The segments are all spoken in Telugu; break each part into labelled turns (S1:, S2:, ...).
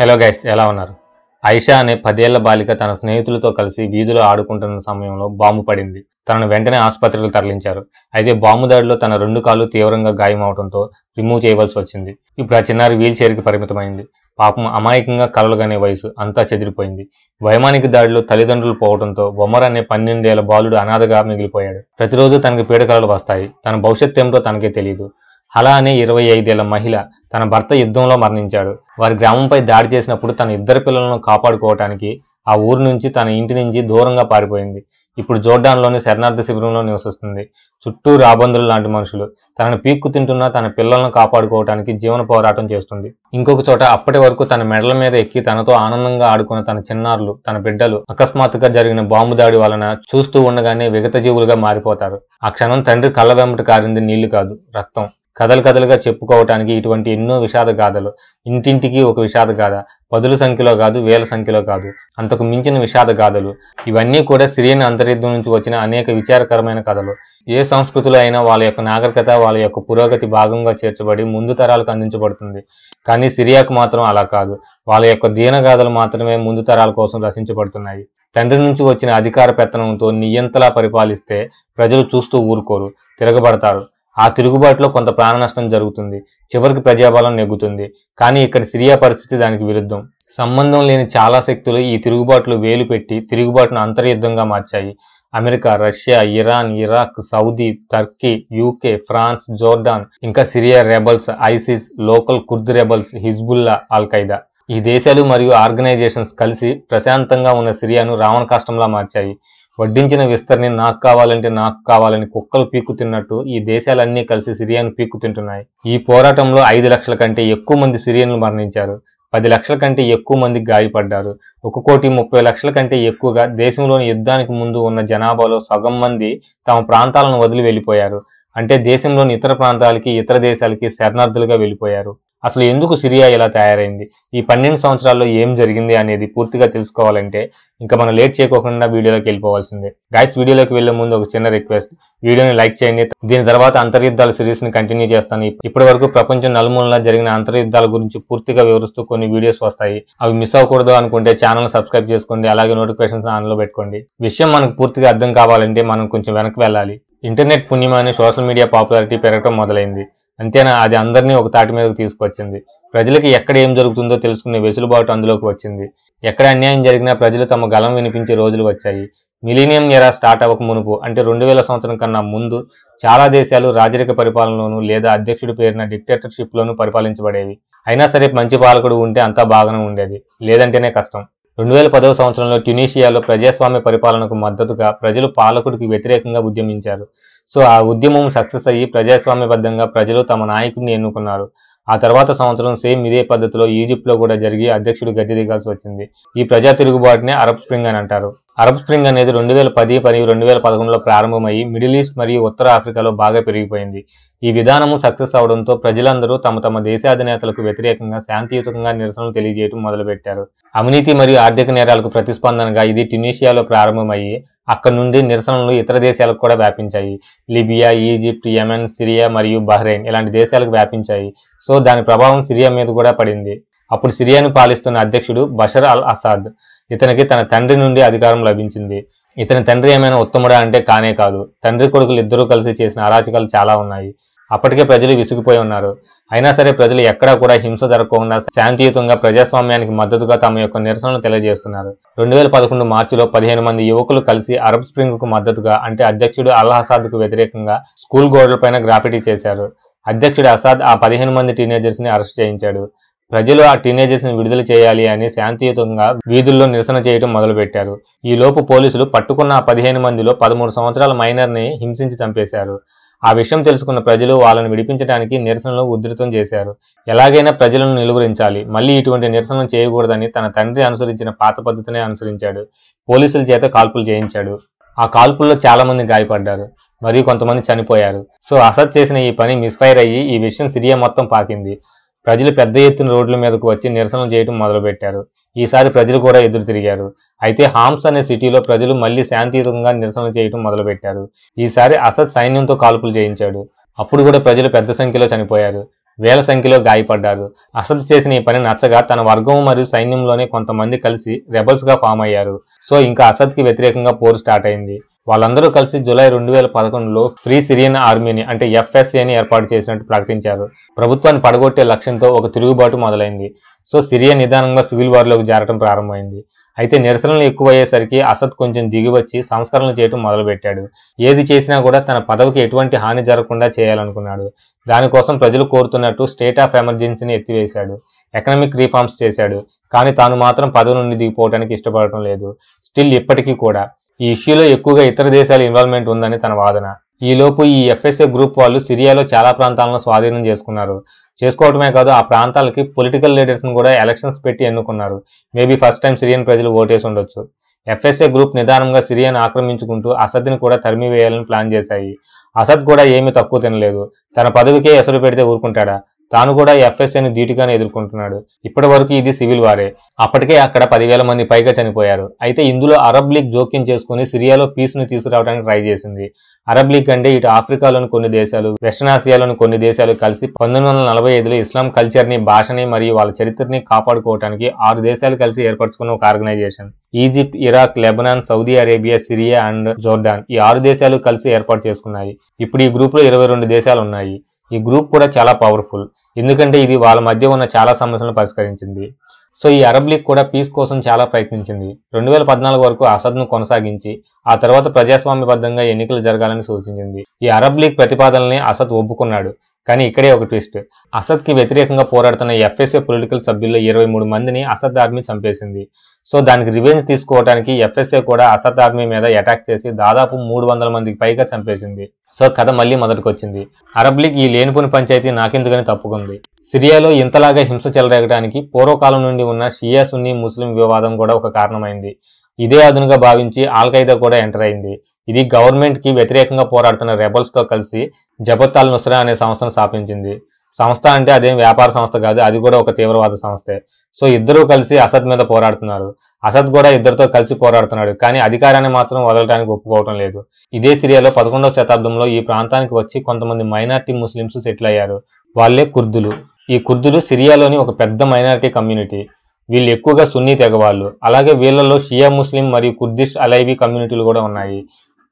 S1: హలో గైస్ ఎలా ఉన్నారు ఐషా అనే పదేళ్ల బాలిక తన స్నేహితులతో కలిసి వీధిలో ఆడుకుంటున్న సమయంలో బాంబు పడింది తనను వెంటనే ఆసుపత్రికి తరలించారు అయితే బాంబు దాడిలో తన రెండు కాళ్ళు తీవ్రంగా గాయం అవడంతో రిమూవ్ చేయవలసి వచ్చింది ఇప్పుడు ఆ చిన్నారి వీల్ చైర్కి పరిమితమైంది పాపం అమాయకంగా కలలుగానే వయసు అంతా చెదిరిపోయింది వైమానిక దాడిలో తల్లిదండ్రులు పోవడంతో బొమ్మర్ అనే పన్నెండేళ్ల బాలుడు అనాథగా మిగిలిపోయాడు ప్రతిరోజు తనకి పీడకలలు వస్తాయి తన భవిష్యత్ ఏమిటో తనకే తెలియదు హలా అనే ఇరవై ఐదేళ్ల మహిళ తన భర్త యుద్ధంలో మరణించాడు వారి గ్రామంపై దాడి చేసినప్పుడు తన ఇద్దరు పిల్లలను కాపాడుకోవటానికి ఆ ఊరు నుంచి తన ఇంటి నుంచి దూరంగా పారిపోయింది ఇప్పుడు జోర్డాన్లోని శరణార్థ శిబిరంలో నివసిస్తుంది చుట్టూ రాబందులు లాంటి మనుషులు తనను పీక్కు తింటున్న తన పిల్లలను కాపాడుకోవడానికి జీవన పోరాటం చేస్తుంది ఇంకొక చోట అప్పటి వరకు తన మెడల మీద ఎక్కి తనతో ఆనందంగా ఆడుకున్న తన చిన్నారులు తన బిడ్డలు అకస్మాత్తుగా జరిగిన బాంబు దాడి వలన చూస్తూ ఉండగానే విగత జీవులుగా మారిపోతారు ఆ క్షణం తండ్రి కళ్ళ వెంబట కారింది నీళ్లు కాదు రక్తం కథలు కథలుగా చెప్పుకోవటానికి ఇటువంటి ఎన్నో విషాద గాథలు ఇంటింటికి ఒక విషాద గాథ పదుల సంఖ్యలో కాదు వేల సంఖ్యలో కాదు అంతకు మించిన విషాద గాథలు ఇవన్నీ కూడా సిరియన్ అంతరిద్ధం నుంచి వచ్చిన అనేక విచారకరమైన కథలు ఏ సంస్కృతిలో అయినా వాళ్ళ యొక్క నాగరికత వాళ్ళ యొక్క పురోగతి భాగంగా చేర్చబడి ముందు తరాలకు అందించబడుతుంది కానీ సిరియాకు మాత్రం అలా కాదు వాళ్ళ యొక్క దీనగాథలు మాత్రమే ముందు తరాల కోసం రచించబడుతున్నాయి తండ్రి నుంచి వచ్చిన అధికార పెత్తనంతో నియంతలా పరిపాలిస్తే ప్రజలు చూస్తూ ఊరుకోరు తిరగబడతారు ఆ తిరుగుబాటులో కొంత ప్రాణ నష్టం జరుగుతుంది చివరికి ప్రజాబలం నెగ్గుతుంది కానీ ఇక్కడ సిరియా పరిస్థితి దానికి విరుద్ధం సంబంధం లేని చాలా శక్తులు ఈ తిరుగుబాటులు వేలు పెట్టి తిరుగుబాటును అంతర్యుద్ధంగా మార్చాయి America Russia Iran Iraq Saudi Turkey UK France Jordan ఇంకా Syria rebels ISIS local Kurd rebels Hezbollah Al Qaeda ఈ దేశాలు మరియు ఆర్గనైజేషన్స్ కలిసి ప్రశాంతంగా ఉన్న సిరియాను రావణ కాష్టంలా మార్చాయి వడ్డించిన విస్తరణి నాకు కావాలంటే నాకు కావాలని కుక్కలు పీక్కు తిన్నట్టు ఈ దేశాలన్నీ కలిసి సిరియాను పీక్కు తింటున్నాయి ఈ పోరాటంలో ఐదు లక్షల కంటే ఎక్కువ మంది సిరియన్లు మరణించారు పది లక్షల కంటే ఎక్కువ మంది గాయపడ్డారు ఒక కోటి ముప్పై లక్షల కంటే ఎక్కువగా దేశంలోని యుద్ధానికి ముందు ఉన్న జనాభాలో సగం మంది తమ ప్రాంతాలను వదిలి వెళ్ళిపోయారు అంటే దేశంలోని ఇతర ప్రాంతాలకి ఇతర దేశాలకి శరణార్థులుగా వెళ్ళిపోయారు అసలు ఎందుకు సిరియా ఇలా తయారైంది ఈ పన్నెండు సంవత్సరాల్లో ఏం జరిగింది అనేది పూర్తిగా తెలుసుకోవాలంటే ఇంకా మనం లేట్ చేయకోకుండా వీడియోలోకి వెళ్ళిపోవాల్సిందే గైస్ వీడియోలోకి వెళ్లే ముందు ఒక చిన్న రిక్వెస్ట్ వీడియోని లైక్ చేయండి దీని తర్వాత అంతర్యుద్ధాల సిరీస్ ని కంటిన్యూ చేస్తాను ఇప్పటి వరకు ప్రపంచం నలుమూలలా జరిగిన అంతర్యుద్ధాల గురించి పూర్తిగా వివరిస్తూ కొన్ని వీడియోస్ వస్తాయి అవి మిస్ అవ్వకూడదు అనుకుంటే ఛానల్ సబ్స్క్రైబ్ చేసుకోండి అలాగే నోటిఫికేషన్స్ ఆన్లో పెట్టుకోండి విషయం మనకు పూర్తిగా అర్థం కావాలంటే మనం కొంచెం వెనక్కి వెళ్ళాలి ఇంటర్నెట్ పుణ్యమని సోషల్ మీడియా పాపులారిటీ పెరగడం మొదలైంది అంతేనా అది అందరినీ ఒక తాటి మీదకు తీసుకువచ్చింది ప్రజలకు ఎక్కడ ఏం జరుగుతుందో తెలుసుకునే వెసులుబాటు అందులోకి వచ్చింది ఎక్కడ అన్యాయం జరిగినా ప్రజలు తమ గలం వినిపించే రోజులు వచ్చాయి మిలీనియం ఎరా స్టార్ట్ అవ్వక మునుపు అంటే రెండు వేల సంవత్సరం కన్నా ముందు చాలా దేశాలు రాజరిక పరిపాలనలోను లేదా అధ్యక్షుడి పేరిన డిక్టేటర్షిప్లోను పరిపాలించబడేవి అయినా సరే మంచి పాలకుడు ఉంటే అంతా బాగానే ఉండేది లేదంటేనే కష్టం రెండు వేల పదవ సంవత్సరంలో ట్యునీషియాలో ప్రజాస్వామ్య పరిపాలనకు మద్దతుగా ప్రజలు పాలకుడికి వ్యతిరేకంగా ఉద్యమించారు సో ఆ ఉద్యమం సక్సెస్ అయ్యి ప్రజాస్వామ్యబద్ధంగా ప్రజలు తమ నాయకుడిని ఎన్నుకున్నారు ఆ తర్వాత సంవత్సరం సేమ్ ఇదే పద్ధతిలో ఈజిప్ట్లో కూడా జరిగి అధ్యక్షుడు గద్దె దిగాల్సి వచ్చింది ఈ ప్రజా తిరుగుబాటునే అరబ్ స్ప్రింగ్ అని అంటారు అరబ్ స్ప్రింగ్ అనేది రెండు వేల పది మరియు రెండు వేల పదకొండులో ప్రారంభమయ్యి మిడిల్ ఈస్ట్ మరియు ఉత్తర ఆఫ్రికాలో బాగా పెరిగిపోయింది ఈ విధానము సక్సెస్ అవడంతో ప్రజలందరూ తమ తమ దేశాధినేతలకు వ్యతిరేకంగా శాంతియుతంగా నిరసనలు తెలియజేయడం మొదలుపెట్టారు అవినీతి మరియు ఆర్థిక నేరాలకు ప్రతిస్పందనగా ఇది ట్యునీషియాలో ప్రారంభమయ్యి అక్కడ నుండి నిరసనలు ఇతర దేశాలకు కూడా వ్యాపించాయి లిబియా ఈజిప్ట్ యమెన్ సిరియా మరియు బహ్రెయిన్ ఇలాంటి దేశాలకు వ్యాపించాయి సో దాని ప్రభావం సిరియా మీద కూడా పడింది అప్పుడు సిరియాను పాలిస్తున్న అధ్యక్షుడు బషర్ అల్ అసాద్ ఇతనికి తన తండ్రి నుండి అధికారం లభించింది ఇతని తండ్రి ఏమైనా ఉత్తముడా అంటే కానే కాదు తండ్రి కొడుకులు ఇద్దరూ కలిసి చేసిన అరాచకాలు చాలా ఉన్నాయి అప్పటికే ప్రజలు విసిగిపోయి ఉన్నారు అయినా సరే ప్రజలు ఎక్కడా కూడా హింస జరగకుండా శాంతియుతంగా ప్రజాస్వామ్యానికి మద్దతుగా తమ యొక్క నిరసనను తెలియజేస్తున్నారు రెండు వేల పదకొండు మార్చిలో పదిహేను మంది యువకులు కలిసి అరబ్ స్ప్రింగ్ కు మద్దతుగా అంటే అధ్యక్షుడు అల్హసాద్ కు వ్యతిరేకంగా స్కూల్ గోడలపైన గ్రాఫిటీ చేశారు అధ్యక్షుడు అసాద్ ఆ పదిహేను మంది టీనేజర్స్ ని అరెస్ట్ చేయించాడు ప్రజలు ఆ టీనేజర్స్ ని విడుదల చేయాలి అని శాంతియుతంగా వీధుల్లో నిరసన చేయడం మొదలుపెట్టారు ఈలోపు పోలీసులు పట్టుకున్న ఆ పదిహేను మందిలో పదమూడు సంవత్సరాల మైనర్ ని హింసించి చంపేశారు ఆ విషయం తెలుసుకున్న ప్రజలు వాళ్ళను విడిపించడానికి నిరసనలు ఉధృతం చేశారు ఎలాగైనా ప్రజలను నిలువరించాలి మళ్ళీ ఇటువంటి నిరసనలు చేయకూడదని తన తండ్రి అనుసరించిన పాత పద్ధతినే అనుసరించాడు పోలీసుల చేత కాల్పులు చేయించాడు ఆ కాల్పుల్లో చాలామంది గాయపడ్డారు మరియు కొంతమంది చనిపోయారు సో అసత్ చేసిన ఈ పని మిస్ఫైర్ అయ్యి ఈ విషయం సిరియా మొత్తం పాకింది ప్రజలు పెద్ద ఎత్తున రోడ్ల మీదకు వచ్చి నిరసనలు చేయడం మొదలుపెట్టారు ఈసారి ప్రజలు కూడా ఎదురు తిరిగారు అయితే హామ్స్ అనే సిటీలో ప్రజలు మళ్లీ శాంతియుతంగా నిరసన చేయడం మొదలుపెట్టారు ఈసారి అసద్ సైన్యంతో కాల్పులు చేయించాడు అప్పుడు కూడా ప్రజలు పెద్ద సంఖ్యలో చనిపోయారు వేల సంఖ్యలో గాయపడ్డారు అసద్ చేసిన ఈ పని నచ్చగా తన వర్గం మరియు సైన్యంలోనే కొంతమంది కలిసి గా ఫామ్ అయ్యారు సో ఇంకా అసద్కి వ్యతిరేకంగా పోరు స్టార్ట్ అయింది వాళ్ళందరూ కలిసి జూలై రెండు వేల పదకొండులో ఫ్రీ సిరియన్ ఆర్మీని అంటే ఎఫ్ఎస్ఏని ఏర్పాటు చేసినట్టు ప్రకటించారు ప్రభుత్వాన్ని పడగొట్టే లక్ష్యంతో ఒక తిరుగుబాటు మొదలైంది సో సిరియా నిదానంగా సివిల్ వార్లోకి జారటం ప్రారంభమైంది అయితే నిరసనలు ఎక్కువయ్యేసరికి అసద్ కొంచెం దిగివచ్చి సంస్కరణలు చేయటం మొదలుపెట్టాడు ఏది చేసినా కూడా తన పదవికి ఎటువంటి హాని జరగకుండా చేయాలనుకున్నాడు దానికోసం ప్రజలు కోరుతున్నట్టు స్టేట్ ఆఫ్ ఎమర్జెన్సీని ఎత్తివేశాడు ఎకనామిక్ రిఫార్మ్స్ చేశాడు కానీ తాను మాత్రం పదవి నుండి దిగిపోవడానికి ఇష్టపడటం లేదు స్టిల్ ఇప్పటికీ కూడా ఈ ఇష్యూలో ఎక్కువగా ఇతర దేశాల ఇన్వాల్వ్మెంట్ ఉందని తన వాదన ఈలోపు ఈ ఎఫ్ఎస్ఏ గ్రూప్ వాళ్ళు సిరియాలో చాలా ప్రాంతాలను స్వాధీనం చేసుకున్నారు చేసుకోవటమే కాదు ఆ ప్రాంతాలకి పొలిటికల్ లీడర్స్ని కూడా ఎలక్షన్స్ పెట్టి ఎన్నుకున్నారు మేబీ ఫస్ట్ టైం సిరియన్ ప్రజలు ఓటేసి ఉండొచ్చు ఎఫ్ఎస్ఏ గ్రూప్ నిదానంగా సిరియాను ఆక్రమించుకుంటూ అసద్ని కూడా తరిమివేయాలని ప్లాన్ చేశాయి అసద్ కూడా ఏమీ తక్కువ తినలేదు తన పదవికే ఎసరు పెడితే ఊరుకుంటాడా తాను కూడా ఎఫ్ఎస్ఏను ధీటుగానే ఎదుర్కొంటున్నాడు ఇప్పటి వరకు ఇది సివిల్ వారే అప్పటికే అక్కడ పదివేల మంది పైగా చనిపోయారు అయితే ఇందులో అరబ్ లీగ్ జోక్యం చేసుకుని సిరియాలో పీస్ను తీసుకురావడానికి ట్రై చేసింది అరబ్ లీగ్ అంటే ఇటు ఆఫ్రికాలోని కొన్ని దేశాలు వెస్టర్న్ ఆసియాలోని కొన్ని దేశాలు కలిసి పంతొమ్మిది వందల నలభై ఐదులో ఇస్లాం కల్చర్ని భాషని మరియు వాళ్ళ చరిత్రని కాపాడుకోవడానికి ఆరు దేశాలు కలిసి ఏర్పరచుకున్న ఒక organization Egypt Iraq Lebanon Saudi Arabia Syria and Jordan ఈ ఆరు దేశాలు కలిసి ఏర్పాటు చేసుకున్నాయి ఇప్పుడు ఈ గ్రూప్లో ఇరవై రెండు దేశాలు ఉన్నాయి ఈ గ్రూప్ కూడా చాలా పవర్ఫుల్ ఎందుకంటే ఇది వాళ్ళ మధ్య ఉన్న చాలా సమస్యలను పరిష్కరించింది సో ఈ అరబ్ లీగ్ కూడా పీస్ కోసం చాలా ప్రయత్నించింది రెండు వేల పద్నాలుగు వరకు అసద్ను కొనసాగించి ఆ తర్వాత ప్రజాస్వామ్యబద్ధంగా ఎన్నికలు జరగాలని సూచించింది ఈ అరబ్ లీగ్ ప్రతిపాదనని అసద్ ఒప్పుకున్నాడు కానీ ఇక్కడే ఒక ట్విస్ట్ అసద్కి వ్యతిరేకంగా పోరాడుతున్న ఎఫ్ఎస్ఏ పొలిటికల్ సభ్యుల్లో ఇరవై మూడు మందిని అసద్ ఆర్మీ చంపేసింది సో దానికి రివెంజ్ తీసుకోవడానికి ఎఫ్ఎస్ఏ కూడా అసద్ ఆర్మీ మీద అటాక్ చేసి దాదాపు మూడు వందల మందికి పైగా చంపేసింది సో కథ మళ్ళీ మొదటికొచ్చింది అరబ్ లీగ్ ఈ లేనిపోని పంచాయతీ నాకెందుకని తప్పుకుంది సిరియాలో ఇంతలాగా హింస చెలరేగడానికి పూర్వకాలం నుండి ఉన్న షియా సున్నీ ముస్లిం వివాదం కూడా ఒక కారణమైంది ఇదే అదునుగా భావించి ఆల్ఖైదా కూడా ఎంటర్ అయింది ఇది గవర్నమెంట్కి వ్యతిరేకంగా పోరాడుతున్న తో కలిసి జబత్ అల్ నుస్రా అనే సంస్థను స్థాపించింది సంస్థ అంటే అదేం వ్యాపార సంస్థ కాదు అది కూడా ఒక తీవ్రవాద సంస్థే సో ఇద్దరూ కలిసి అసద్ మీద పోరాడుతున్నారు అసద్ కూడా ఇద్దరితో కలిసి పోరాడుతున్నాడు కానీ అధికారాన్ని మాత్రం వదలడానికి ఒప్పుకోవటం లేదు ఇదే సిరియాలో పదకొండవ శతాబ్దంలో ఈ ప్రాంతానికి వచ్చి కొంతమంది మైనార్టీ ముస్లింస్ సెటిల్ అయ్యారు వాళ్ళే కుర్దులు ఈ కుర్దులు సిరియాలోని ఒక పెద్ద మైనారిటీ కమ్యూనిటీ వీళ్ళు ఎక్కువగా సున్నీ తెగవాళ్ళు అలాగే వీళ్ళలో షియా ముస్లిం మరియు కుర్దిష్ అలైవి కమ్యూనిటీలు కూడా ఉన్నాయి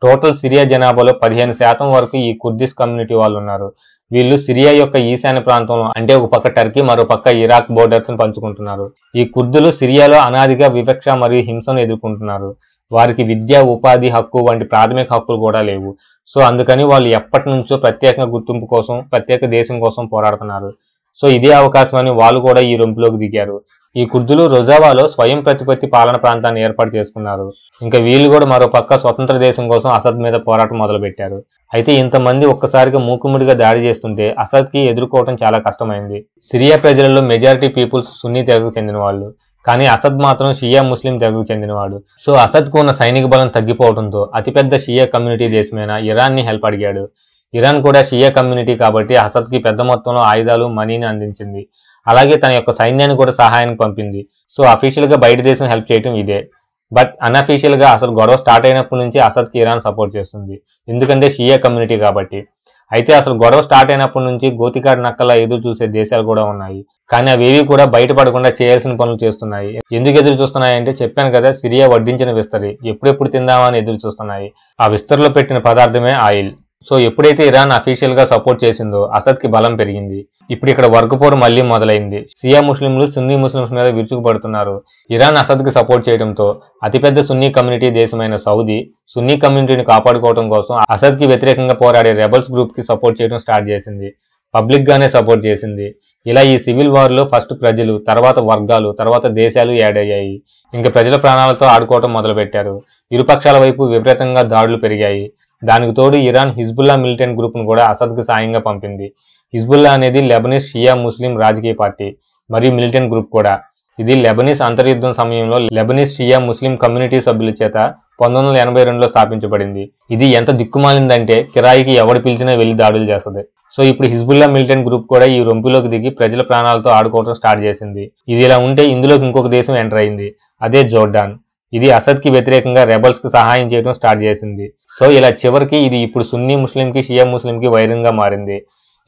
S1: టోటల్ సిరియా జనాభాలో పదిహేను శాతం వరకు ఈ కుర్దిస్ కమ్యూనిటీ వాళ్ళు ఉన్నారు వీళ్ళు సిరియా యొక్క ఈశాన్య ప్రాంతంలో అంటే ఒక పక్క టర్కీ మరో పక్క ఇరాక్ బోర్డర్స్ పంచుకుంటున్నారు ఈ కుర్దులు సిరియాలో అనాదిగా వివక్ష మరియు హింసను ఎదుర్కొంటున్నారు వారికి విద్య ఉపాధి హక్కు వంటి ప్రాథమిక హక్కులు కూడా లేవు సో అందుకని వాళ్ళు ఎప్పటి నుంచో ప్రత్యేకంగా గుర్తింపు కోసం ప్రత్యేక దేశం కోసం పోరాడుతున్నారు సో ఇదే అవకాశం అని వాళ్ళు కూడా ఈ రొంపులోకి దిగారు ఈ కుర్దులు రొజావాలో స్వయం ప్రతిపత్తి పాలన ప్రాంతాన్ని ఏర్పాటు చేసుకున్నారు ఇంకా వీళ్ళు కూడా మరో పక్క స్వతంత్ర దేశం కోసం అసద్ మీద పోరాటం మొదలుపెట్టారు అయితే ఇంతమంది ఒక్కసారిగా మూకుముడిగా దాడి చేస్తుంటే అసద్కి ఎదుర్కోవడం చాలా కష్టమైంది సిరియా ప్రజలలో మెజారిటీ పీపుల్స్ సున్నీ తెగకు చెందిన వాళ్ళు కానీ అసద్ మాత్రం షియా ముస్లిం తెగకు చెందినవాడు సో అసద్కు ఉన్న సైనిక బలం తగ్గిపోవడంతో అతిపెద్ద షియా కమ్యూనిటీ దేశమైన ఇరాన్ని హెల్ప్ అడిగాడు ఇరాన్ కూడా షియా కమ్యూనిటీ కాబట్టి అసద్కి పెద్ద మొత్తంలో ఆయుధాలు మనీని అందించింది అలాగే తన యొక్క సైన్యాన్ని కూడా సహాయానికి పంపింది సో అఫీషియల్గా బయట దేశం హెల్ప్ చేయటం ఇదే బట్ అన్అఫీషియల్గా అసలు గొడవ స్టార్ట్ అయినప్పటి నుంచి అసద్కి ఇరాన్ సపోర్ట్ చేస్తుంది ఎందుకంటే షియా కమ్యూనిటీ కాబట్టి అయితే అసలు గొడవ స్టార్ట్ అయినప్పటి నుంచి గోతికాడు నక్కలా ఎదురు చూసే దేశాలు కూడా ఉన్నాయి కానీ అవేవి కూడా బయటపడకుండా చేయాల్సిన పనులు చేస్తున్నాయి ఎందుకు ఎదురు చూస్తున్నాయంటే చెప్పాను కదా సిరియా వడ్డించిన విస్తరి ఎప్పుడెప్పుడు తిందామని ఎదురు చూస్తున్నాయి ఆ విస్తరిలో పెట్టిన పదార్థమే ఆయిల్ సో ఎప్పుడైతే ఇరాన్ అఫీషియల్ గా సపోర్ట్ చేసిందో అసద్ కి బలం పెరిగింది ఇప్పుడు ఇక్కడ వర్క్ పోర్ మళ్లీ మొదలైంది సియా ముస్లింలు సున్నీ ముస్లింస్ మీద విరుచుకుపడుతున్నారు ఇరాన్ అసద్ కి సపోర్ట్ చేయడంతో అతిపెద్ద సున్నీ కమ్యూనిటీ దేశమైన సౌదీ సున్నీ కమ్యూనిటీని కాపాడుకోవడం కోసం అసద్ కి వ్యతిరేకంగా పోరాడే రెబల్స్ గ్రూప్ కి సపోర్ట్ చేయడం స్టార్ట్ చేసింది పబ్లిక్ గానే సపోర్ట్ చేసింది ఇలా ఈ సివిల్ వార్లో ఫస్ట్ ప్రజలు తర్వాత వర్గాలు తర్వాత దేశాలు యాడ్ అయ్యాయి ఇంకా ప్రజల ప్రాణాలతో ఆడుకోవటం మొదలుపెట్టారు ఇరుపక్షాల వైపు విపరీతంగా దాడులు పెరిగాయి దానికి తోడు ఇరాన్ హిజ్బుల్లా మిలిటెంట్ గ్రూప్ను కూడా అసద్కు సాయంగా పంపింది హిజ్బుల్లా అనేది లెబనీస్ షియా ముస్లిం రాజకీయ పార్టీ మరియు మిలిటెంట్ గ్రూప్ కూడా ఇది లెబనీస్ అంతర్యుద్ధం సమయంలో లెబనీస్ షియా ముస్లిం కమ్యూనిటీ సభ్యుల చేత పంతొమ్మిది వందల ఎనభై రెండులో స్థాపించబడింది ఇది ఎంత దిక్కుమాలిందంటే కిరాయికి ఎవడు పిలిచినా వెళ్ళి దాడులు చేస్తుంది సో ఇప్పుడు హిజ్బుల్లా మిలిటెంట్ గ్రూప్ కూడా ఈ రొంపులోకి దిగి ప్రజల ప్రాణాలతో ఆడుకోవడం స్టార్ట్ చేసింది ఇది ఇలా ఉంటే ఇందులోకి ఇంకొక దేశం ఎంటర్ అయింది అదే జోర్డాన్ ఇది అసద్కి వ్యతిరేకంగా రెబల్స్కి సహాయం చేయడం స్టార్ట్ చేసింది సో ఇలా చివరికి ఇది ఇప్పుడు సున్నీ ముస్లింకి షియా ముస్లింకి వైరంగా మారింది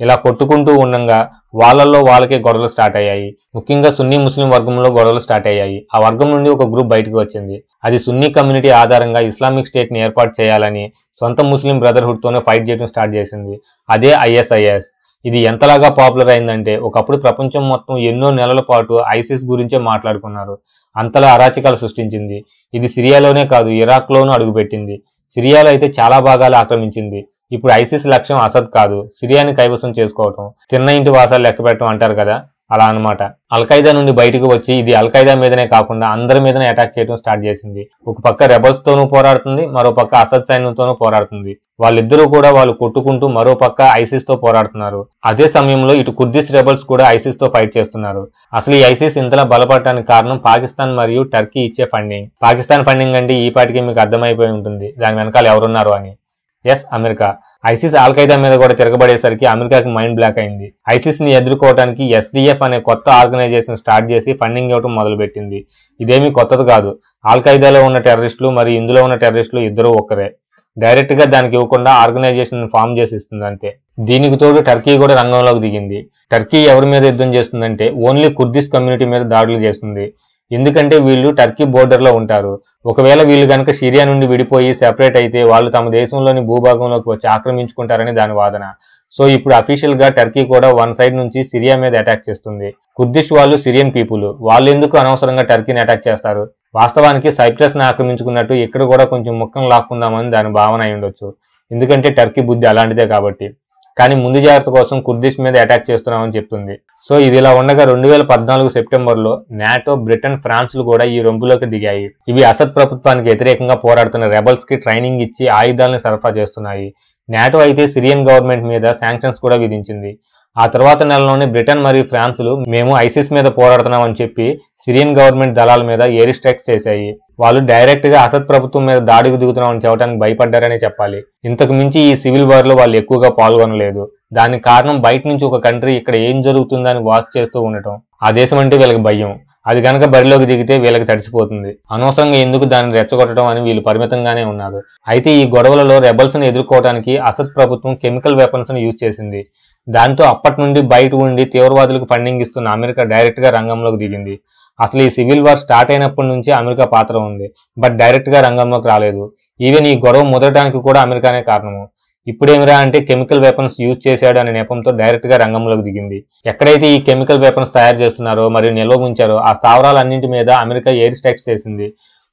S1: ఇలా కొట్టుకుంటూ ఉండగా వాళ్ళల్లో వాళ్ళకే గొడవలు స్టార్ట్ అయ్యాయి ముఖ్యంగా సున్నీ ముస్లిం వర్గంలో గొడవలు స్టార్ట్ అయ్యాయి ఆ వర్గం నుండి ఒక గ్రూప్ బయటకు వచ్చింది అది సున్నీ కమ్యూనిటీ ఆధారంగా ఇస్లామిక్ స్టేట్ని ఏర్పాటు చేయాలని సొంత ముస్లిం బ్రదర్హుడ్తోనే ఫైట్ చేయడం స్టార్ట్ చేసింది అదే ఐఎస్ఐఎస్ ఇది ఎంతలాగా పాపులర్ అయిందంటే ఒకప్పుడు ప్రపంచం మొత్తం ఎన్నో నెలల పాటు ఐసిస్ గురించే మాట్లాడుకున్నారు అంతలా అరాచకాలు సృష్టించింది ఇది సిరియాలోనే కాదు ఇరాక్లోనూ అడుగుపెట్టింది సిరియాలో అయితే చాలా భాగాలు ఆక్రమించింది ఇప్పుడు ఐసిస్ లక్ష్యం అసద్ కాదు సిరియాని కైవసం చేసుకోవటం తిన్న ఇంటి వాసాలు లెక్కపెట్టడం అంటారు కదా అలా అనమాట అల్ఖైదా నుండి బయటకు వచ్చి ఇది అల్ఖైదా మీదనే కాకుండా అందరి మీదనే అటాక్ చేయడం స్టార్ట్ చేసింది ఒక పక్క రెబల్స్ తోనూ పోరాడుతుంది మరో పక్క అసద్ సైన్యంతోనూ పోరాడుతుంది వాళ్ళిద్దరూ కూడా వాళ్ళు కొట్టుకుంటూ మరో పక్క ఐసిస్ తో పోరాడుతున్నారు అదే సమయంలో ఇటు కుర్దిస్ రెబల్స్ కూడా ఐసిస్ తో ఫైట్ చేస్తున్నారు అసలు ఈ ఐసిస్ ఇంతలా బలపడటానికి కారణం పాకిస్తాన్ మరియు టర్కీ ఇచ్చే ఫండింగ్ పాకిస్తాన్ ఫండింగ్ అంటే ఈ పాటికి మీకు అర్థమైపోయి ఉంటుంది దాని వెనకాల ఎవరున్నారు అని ఎస్ అమెరికా ఐసిస్ ఆల్ఖైదా మీద కూడా తిరగబడేసరికి అమెరికాకి మైండ్ బ్లాక్ అయింది ఐసిస్ ని ఎదుర్కోవడానికి ఎస్డిఎఫ్ అనే కొత్త ఆర్గనైజేషన్ స్టార్ట్ చేసి ఫండింగ్ ఇవ్వడం మొదలుపెట్టింది ఇదేమీ కొత్తది కాదు ఆల్ఖైదాలో ఉన్న టెర్రరిస్టులు మరియు ఇందులో ఉన్న టెర్రరిస్టులు ఇద్దరు ఒక్కరే డైరెక్ట్ గా దానికి ఇవ్వకుండా ఆర్గనైజేషన్ ఫామ్ చేసి ఇస్తుంది అంతే దీనికి తోడు టర్కీ కూడా రంగంలోకి దిగింది టర్కీ ఎవరి మీద యుద్ధం చేస్తుందంటే ఓన్లీ కుర్దిస్ కమ్యూనిటీ మీద దాడులు చేస్తుంది ఎందుకంటే వీళ్ళు టర్కీ బోర్డర్లో ఉంటారు ఒకవేళ వీళ్ళు కనుక సిరియా నుండి విడిపోయి సెపరేట్ అయితే వాళ్ళు తమ దేశంలోని భూభాగంలోకి వచ్చి ఆక్రమించుకుంటారని దాని వాదన సో ఇప్పుడు అఫీషియల్ గా టర్కీ కూడా వన్ సైడ్ నుంచి సిరియా మీద అటాక్ చేస్తుంది కుర్దిష్ వాళ్ళు సిరియన్ పీపుల్ వాళ్ళు ఎందుకు అనవసరంగా టర్కీని అటాక్ చేస్తారు వాస్తవానికి సైప్రస్ ని ఆక్రమించుకున్నట్టు ఇక్కడ కూడా కొంచెం ముఖం లాక్కుందామని దాని భావన అయి ఉండొచ్చు ఎందుకంటే టర్కీ బుద్ధి అలాంటిదే కాబట్టి కానీ ముందు జాగ్రత్త కోసం కుర్దిష్ మీద అటాక్ చేస్తున్నామని చెప్తుంది సో ఇది ఇలా ఉండగా రెండు వేల పద్నాలుగు సెప్టెంబర్లో నాటో బ్రిటన్ ఫ్రాన్స్లు కూడా ఈ రొంపులోకి దిగాయి ఇవి అసద్ ప్రభుత్వానికి వ్యతిరేకంగా పోరాడుతున్న రెబల్స్ కి ట్రైనింగ్ ఇచ్చి ఆయుధాలను సరఫరా చేస్తున్నాయి నాటో అయితే సిరియన్ గవర్నమెంట్ మీద శాంక్షన్స్ కూడా విధించింది ఆ తర్వాత నెలలోనే బ్రిటన్ మరియు ఫ్రాన్స్లు మేము ఐసిస్ మీద పోరాడుతున్నామని చెప్పి సిరియన్ గవర్నమెంట్ దళాల మీద ఎయిర్ స్ట్రైక్స్ చేశాయి వాళ్ళు డైరెక్ట్గా అసద్ ప్రభుత్వం మీద దాడికి దిగుతున్నామని చెప్పడానికి భయపడ్డారనే చెప్పాలి ఇంతకు మించి ఈ సివిల్ లో వాళ్ళు ఎక్కువగా పాల్గొనలేదు దానికి కారణం బయట నుంచి ఒక కంట్రీ ఇక్కడ ఏం జరుగుతుందని వాచ్ చేస్తూ ఉండటం ఆ దేశం అంటే వీళ్ళకి భయం అది కనుక బరిలోకి దిగితే వీళ్ళకి తడిచిపోతుంది అనవసరంగా ఎందుకు దాన్ని రెచ్చగొట్టడం అని వీళ్ళు పరిమితంగానే ఉన్నారు అయితే ఈ గొడవలలో రెబల్స్ను ఎదుర్కోవడానికి అసత్ ప్రభుత్వం కెమికల్ ను యూజ్ చేసింది దాంతో అప్పటి నుండి బయట ఉండి తీవ్రవాదులకు ఫండింగ్ ఇస్తున్న అమెరికా డైరెక్ట్గా రంగంలోకి దిగింది అసలు ఈ సివిల్ వార్ స్టార్ట్ అయినప్పటి నుంచి అమెరికా పాత్ర ఉంది బట్ డైరెక్ట్గా రంగంలోకి రాలేదు ఈవెన్ ఈ గొడవ ముదరడానికి కూడా అమెరికానే కారణము ఇప్పుడేమిరా అంటే కెమికల్ వెపన్స్ యూజ్ చేశాడు అనే నెపంతో డైరెక్ట్గా రంగంలోకి దిగింది ఎక్కడైతే ఈ కెమికల్ వెపన్స్ తయారు చేస్తున్నారో మరియు నిల్వ ఉంచారో ఆ స్థావరాలన్నింటి మీద అమెరికా ఎయిర్ స్ట్రైక్స్ చేసింది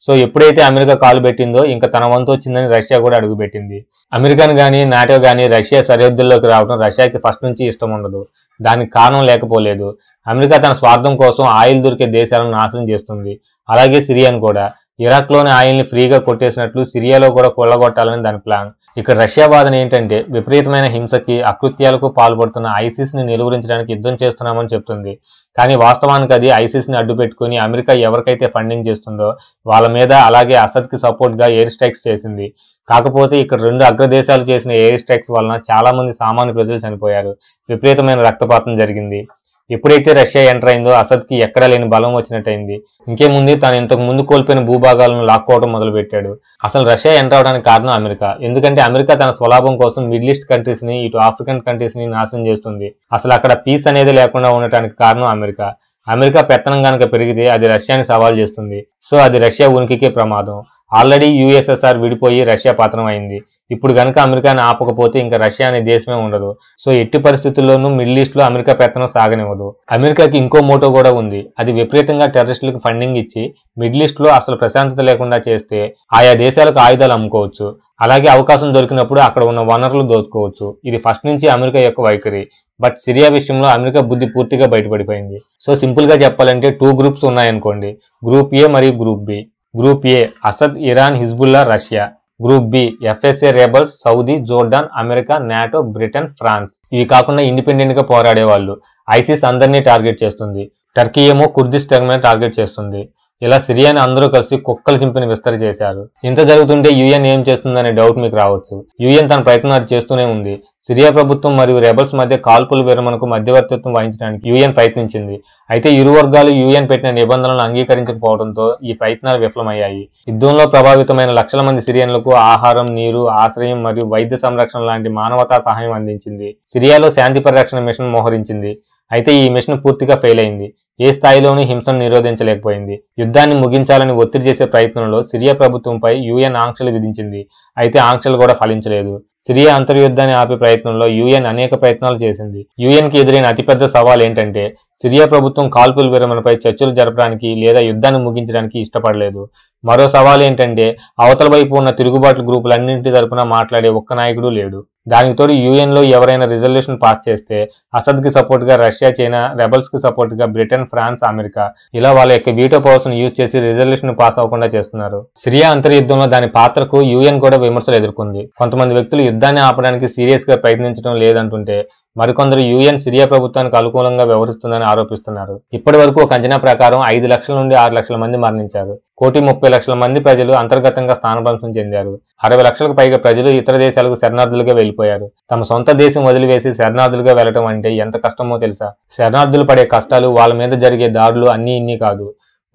S1: సో ఎప్పుడైతే అమెరికా కాలు పెట్టిందో ఇంకా తన వంతు వచ్చిందని రష్యా కూడా అడుగుపెట్టింది అమెరికాను కానీ నాటో కానీ రష్యా సరిహద్దుల్లోకి రావడం రష్యాకి ఫస్ట్ నుంచి ఇష్టం ఉండదు దానికి కారణం లేకపోలేదు అమెరికా తన స్వార్థం కోసం ఆయిల్ దొరికే దేశాలను నాశనం చేస్తుంది అలాగే సిరియాను కూడా ఇరాక్లోని ఆయిల్ని ఫ్రీగా కొట్టేసినట్లు సిరియాలో కూడా కొల్లగొట్టాలని దాని ప్లాన్ ఇక్కడ రష్యా వాదన ఏంటంటే విపరీతమైన హింసకి అకృత్యాలకు పాల్పడుతున్న ఐసిస్ని నిలువరించడానికి యుద్ధం చేస్తున్నామని చెప్తుంది కానీ వాస్తవానికి అది ఐసిస్ని అడ్డుపెట్టుకుని అమెరికా ఎవరికైతే ఫండింగ్ చేస్తుందో వాళ్ళ మీద అలాగే అసద్కి సపోర్ట్గా ఎయిర్ స్ట్రైక్స్ చేసింది కాకపోతే ఇక్కడ రెండు అగ్రదేశాలు చేసిన ఎయిర్ స్ట్రైక్స్ వలన చాలామంది సామాన్య ప్రజలు చనిపోయారు విపరీతమైన రక్తపాతం జరిగింది ఎప్పుడైతే రష్యా ఎంటర్ అయిందో అసద్కి ఎక్కడా లేని బలం వచ్చినట్టయింది ముందు తాను ఇంతకు ముందు కోల్పోయిన భూభాగాలను లాక్కోవడం మొదలుపెట్టాడు అసలు రష్యా ఎంటర్ అవడానికి కారణం అమెరికా ఎందుకంటే అమెరికా తన స్వలాభం కోసం మిడిల్ ఈస్ట్ కంట్రీస్ ని ఇటు ఆఫ్రికన్ కంట్రీస్ ని నాశనం చేస్తుంది అసలు అక్కడ పీస్ అనేది లేకుండా ఉండటానికి కారణం అమెరికా అమెరికా పెత్తనం కనుక పెరిగితే అది రష్యాని సవాల్ చేస్తుంది సో అది రష్యా ఉనికికే ప్రమాదం ఆల్రెడీ యూఎస్ఎస్ఆర్ విడిపోయి రష్యా పతనం అయింది ఇప్పుడు కనుక అమెరికాని ఆపకపోతే ఇంకా రష్యా అనే దేశమే ఉండదు సో ఎట్టి పరిస్థితుల్లోనూ మిడిల్ ఈస్ట్ లో అమెరికా పెత్తనం సాగనివ్వదు అమెరికాకి ఇంకో మోటో కూడా ఉంది అది విపరీతంగా టెర్రరిస్టులకు ఫండింగ్ ఇచ్చి మిడిల్ ఈస్ట్ లో అసలు ప్రశాంతత లేకుండా చేస్తే ఆయా దేశాలకు ఆయుధాలు అమ్ముకోవచ్చు అలాగే అవకాశం దొరికినప్పుడు అక్కడ ఉన్న వనరులు దోచుకోవచ్చు ఇది ఫస్ట్ నుంచి అమెరికా యొక్క వైఖరి బట్ సిరియా విషయంలో అమెరికా బుద్ధి పూర్తిగా బయటపడిపోయింది సో సింపుల్ గా చెప్పాలంటే టూ గ్రూప్స్ ఉన్నాయనుకోండి గ్రూప్ ఏ మరియు group B group A Assad Iran Hezbollah Russia group B FSA rebels Saudi Jordan America NATO Britain France ఇవి కాకుండా ఇండిపెండెంట్ గా పోరాడే వాళ్ళు ఐసిస్ అందరినీ టార్గెట్ చేస్తుంది టర్కీ ఏమో కుర్దిస్ తెగ టార్గెట్ చేస్తుంది ఇలా సిరియాని అందరూ కలిసి కుక్కలు చింపిని విస్తరి చేశారు ఇంత జరుగుతుంటే యుఎన్ ఏం చేస్తుందనే డౌట్ మీకు రావచ్చు యుఎన్ తన ప్రయత్నాలు చేస్తూనే ఉంది సిరియా ప్రభుత్వం మరియు రెబల్స్ మధ్య కాల్పుల విరమణకు మధ్యవర్తిత్వం వహించడానికి యుఎన్ ప్రయత్నించింది అయితే ఇరు వర్గాలు యుఎన్ పెట్టిన నిబంధనలను అంగీకరించకపోవడంతో ఈ ప్రయత్నాలు విఫలమయ్యాయి యుద్ధంలో ప్రభావితమైన లక్షల మంది సిరియన్లకు ఆహారం నీరు ఆశ్రయం మరియు వైద్య సంరక్షణ లాంటి మానవతా సహాయం అందించింది సిరియాలో శాంతి పరిరక్షణ మిషన్ మోహరించింది అయితే ఈ మిషన్ పూర్తిగా ఫెయిల్ అయింది ఏ స్థాయిలోనూ హింసను నిరోధించలేకపోయింది యుద్ధాన్ని ముగించాలని ఒత్తిడి చేసే ప్రయత్నంలో సిరియా ప్రభుత్వంపై యుఎన్ ఆంక్షలు విధించింది అయితే ఆంక్షలు కూడా ఫలించలేదు సిరియా అంతర్యుద్ధాన్ని ఆపే ప్రయత్నంలో యుఎన్ అనేక ప్రయత్నాలు చేసింది యుఎన్ కి ఎదురైన అతిపెద్ద సవాల్ ఏంటంటే సిరియా ప్రభుత్వం కాల్పుల విరమణపై చర్చలు జరపడానికి లేదా యుద్ధాన్ని ముగించడానికి ఇష్టపడలేదు మరో సవాల్ ఏంటంటే అవతల వైపు ఉన్న తిరుగుబాటు గ్రూపులన్నింటి తరపున మాట్లాడే ఒక్క నాయకుడు లేడు దానికి తోడు యూఎన్లో ఎవరైనా రిజల్యూషన్ పాస్ చేస్తే అసద్కి సపోర్ట్గా రష్యా చైనా రెబల్స్కి సపోర్ట్గా బ్రిటన్ ఫ్రాన్స్ అమెరికా ఇలా వాళ్ళ యొక్క వీటో పవర్స్ను యూజ్ చేసి రిజల్యూషన్ పాస్ అవ్వకుండా చేస్తున్నారు సిరియా అంతర్యుద్ధంలో దాని పాత్రకు యూఎన్ కూడా విమర్శలు ఎదుర్కొంది కొంతమంది వ్యక్తులు యుద్ధాన్ని ఆపడానికి సీరియస్గా ప్రయత్నించడం లేదంటుంటే మరికొందరు యుఎన్ సిరియా ప్రభుత్వానికి అనుకూలంగా వ్యవహరిస్తుందని ఆరోపిస్తున్నారు ఇప్పటి వరకు ఒక అంచనా ప్రకారం ఐదు లక్షల నుండి ఆరు లక్షల మంది మరణించారు కోటి ముప్పై లక్షల మంది ప్రజలు అంతర్గతంగా స్థానభ్రంశం చెందారు అరవై లక్షలకు పైగా ప్రజలు ఇతర దేశాలకు శరణార్థులుగా వెళ్లిపోయారు తమ సొంత దేశం వదిలివేసి శరణార్థులుగా వెళ్లడం అంటే ఎంత కష్టమో తెలుసా శరణార్థులు పడే కష్టాలు వాళ్ళ మీద జరిగే దాడులు అన్నీ ఇన్ని కాదు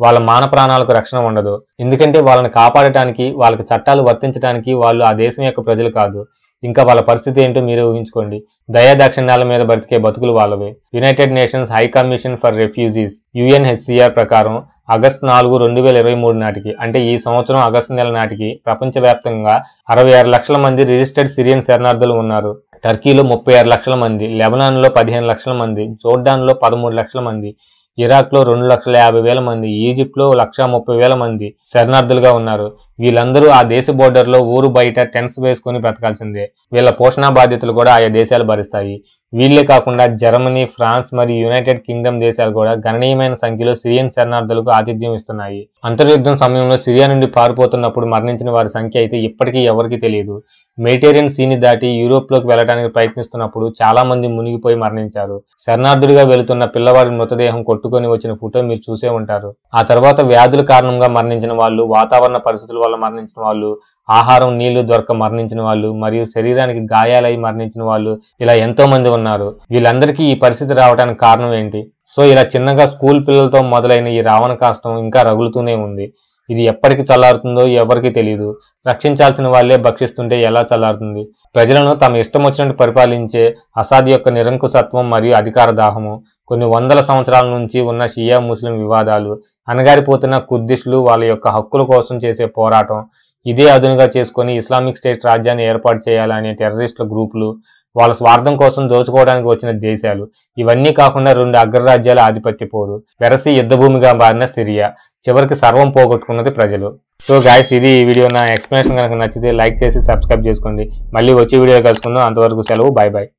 S1: వాళ్ళ మాన ప్రాణాలకు రక్షణ ఉండదు ఎందుకంటే వాళ్ళని కాపాడటానికి వాళ్ళకి చట్టాలు వర్తించడానికి వాళ్ళు ఆ దేశం యొక్క ప్రజలు కాదు ఇంకా వాళ్ళ పరిస్థితి ఏంటో మీరే ఊహించుకోండి దయాదాక్షిణ్యాల మీద బ్రతికే బతుకులు వాళ్ళవే United Nations High Commission for Refugees UNHCR ప్రకారం ఆగస్టు నాలుగు రెండు వేల ఇరవై మూడు నాటికి అంటే ఈ సంవత్సరం ఆగస్టు నెల నాటికి ప్రపంచవ్యాప్తంగా అరవై ఆరు లక్షల మంది రిజిస్టర్డ్ సిరియన్ శరణార్థులు ఉన్నారు టర్కీలో ముప్పై ఆరు లక్షల మంది లెబనాన్లో పదిహేను లక్షల మంది జోర్డాన్లో పదమూడు లక్షల మంది ఇరాక్లో రెండు లక్షల యాభై వేల మంది ఈజిప్ట్లో లక్ష ముప్పై వేల మంది శరణార్థులుగా ఉన్నారు వీళ్ళందరూ ఆ దేశ బోర్డర్లో ఊరు బయట టెన్స్ వేసుకుని బ్రతకాల్సిందే వీళ్ళ పోషణ బాధ్యతలు కూడా ఆయా దేశాలు భరిస్తాయి వీళ్ళే కాకుండా జర్మనీ ఫ్రాన్స్ మరియు యునైటెడ్ కింగ్డమ్ దేశాలు కూడా గణనీయమైన సంఖ్యలో సిరియన్ శరణార్థులకు ఆతిథ్యం ఇస్తున్నాయి అంతర్యుద్ధం సమయంలో సిరియా నుండి పారిపోతున్నప్పుడు మరణించిన వారి సంఖ్య అయితే ఇప్పటికీ ఎవరికీ తెలియదు మెడిటేరియన్ సీని దాటి యూరోప్లోకి వెళ్లడానికి ప్రయత్నిస్తున్నప్పుడు చాలా మంది మునిగిపోయి మరణించారు శరణార్థుడిగా వెళుతున్న పిల్లవాడి మృతదేహం కొట్టుకొని వచ్చిన ఫోటో మీరు చూసే ఉంటారు ఆ తర్వాత వ్యాధుల కారణంగా మరణించిన వాళ్ళు వాతావరణ పరిస్థితుల వల్ల మరణించిన వాళ్ళు ఆహారం నీళ్లు దొరక మరణించిన వాళ్ళు మరియు శరీరానికి గాయాలై మరణించిన వాళ్ళు ఇలా ఎంతో మంది ఉన్నారు వీళ్ళందరికీ ఈ పరిస్థితి రావడానికి కారణం ఏంటి సో ఇలా చిన్నగా స్కూల్ పిల్లలతో మొదలైన ఈ రావణ కాష్టం ఇంకా రగులుతూనే ఉంది ఇది ఎప్పటికి చల్లారుతుందో ఎవరికి తెలియదు రక్షించాల్సిన వాళ్లే భక్షిస్తుంటే ఎలా చల్లారుతుంది ప్రజలను తమ ఇష్టం వచ్చినట్టు పరిపాలించే అసాద్ యొక్క నిరంకుశత్వం మరియు అధికార దాహము కొన్ని వందల సంవత్సరాల నుంచి ఉన్న షియా ముస్లిం వివాదాలు అనగారిపోతున్న కుర్దిష్లు వాళ్ళ యొక్క హక్కుల కోసం చేసే పోరాటం ఇదే అదునుగా చేసుకొని ఇస్లామిక్ స్టేట్ రాజ్యాన్ని ఏర్పాటు చేయాలనే టెర్రరిస్టుల గ్రూపులు వాళ్ళ స్వార్థం కోసం దోచుకోవడానికి వచ్చిన దేశాలు ఇవన్నీ కాకుండా రెండు అగ్రరాజ్యాల ఆధిపత్య పోరు వెరసి యుద్ధభూమిగా మారిన సిరియా చివరికి సర్వం పోగొట్టుకున్నది ప్రజలు సో గాయస్ ఇది ఈ వీడియో నా ఎక్స్ప్లెనేషన్ కనుక నచ్చితే లైక్ చేసి సబ్స్క్రైబ్ చేసుకోండి మళ్ళీ వచ్చే వీడియో కలుసుకుందాం అంతవరకు సెలవు బాయ్ బాయ్